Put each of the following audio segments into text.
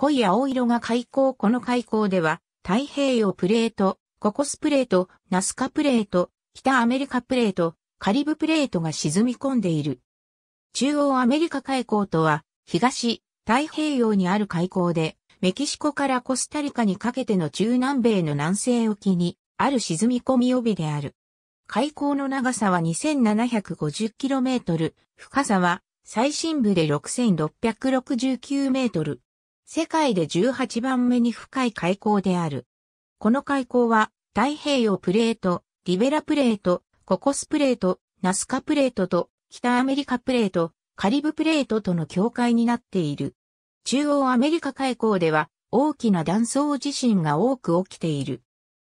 濃い青色が海溝この海溝では、太平洋プレート、ココスプレート、ナスカプレート、北アメリカプレート、カリブプレートが沈み込んでいる。中央アメリカ海溝とは、東、太平洋にある海溝で、メキシコからコスタリカにかけての中南米の南西沖に、ある沈み込み帯である。海溝の長さは 2750km、深さは最深部で 6669m。世界で18番目に深い海溝である。この海溝は、太平洋プレート、リベラプレート、ココスプレート、ナスカプレートと、北アメリカプレート、カリブプレートとの境界になっている。中央アメリカ海溝では、大きな断層地震が多く起きている。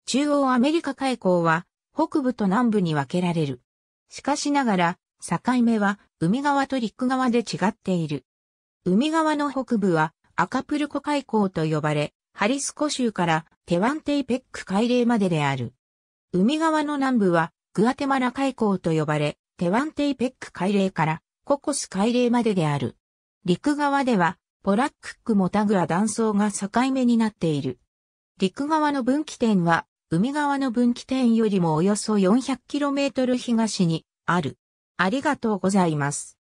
中央アメリカ海溝は、北部と南部に分けられる。しかしながら、境目は海側と陸側で違っている。海側の北部はアカプルコ海溝と呼ばれ、ハリスコ州からテワンテイペック海嶺までである。海側の南部はグアテマラ海溝と呼ばれ、テワンテイペック海嶺からココス海嶺までである。陸側ではポラックックモタグラ断層が境目になっている。陸側の分岐点は海側の分岐点よりもおよそ 400km 東にある。ありがとうございます。